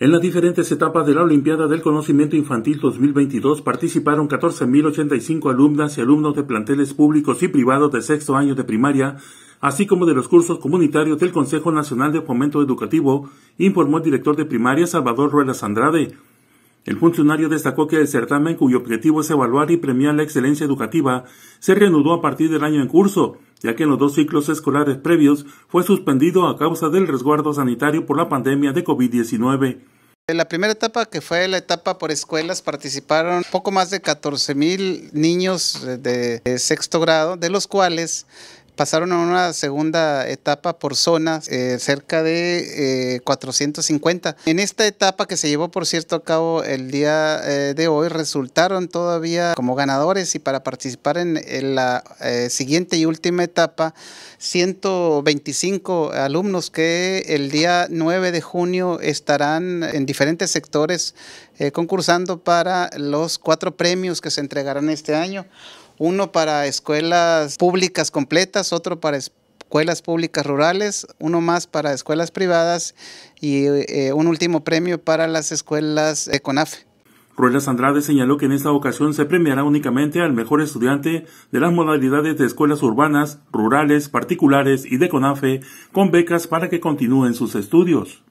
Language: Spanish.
En las diferentes etapas de la Olimpiada del Conocimiento Infantil 2022 participaron 14.085 alumnas y alumnos de planteles públicos y privados de sexto año de primaria, así como de los cursos comunitarios del Consejo Nacional de Fomento Educativo, informó el director de primaria Salvador Ruelas Andrade. El funcionario destacó que el certamen, cuyo objetivo es evaluar y premiar la excelencia educativa, se reanudó a partir del año en curso, ya que en los dos ciclos escolares previos fue suspendido a causa del resguardo sanitario por la pandemia de COVID-19. En la primera etapa, que fue la etapa por escuelas, participaron poco más de 14 mil niños de sexto grado, de los cuales pasaron a una segunda etapa por zonas, eh, cerca de 450. Eh, en esta etapa que se llevó, por cierto, a cabo el día eh, de hoy, resultaron todavía como ganadores y para participar en, en la siguiente y última etapa, 125 alumnos que el día 9 de junio estarán en diferentes sectores concursando para los cuatro premios que se entregarán este año uno para escuelas públicas completas, otro para escuelas públicas rurales, uno más para escuelas privadas y eh, un último premio para las escuelas de CONAFE. Ruelas Andrade señaló que en esta ocasión se premiará únicamente al mejor estudiante de las modalidades de escuelas urbanas, rurales, particulares y de CONAFE con becas para que continúen sus estudios.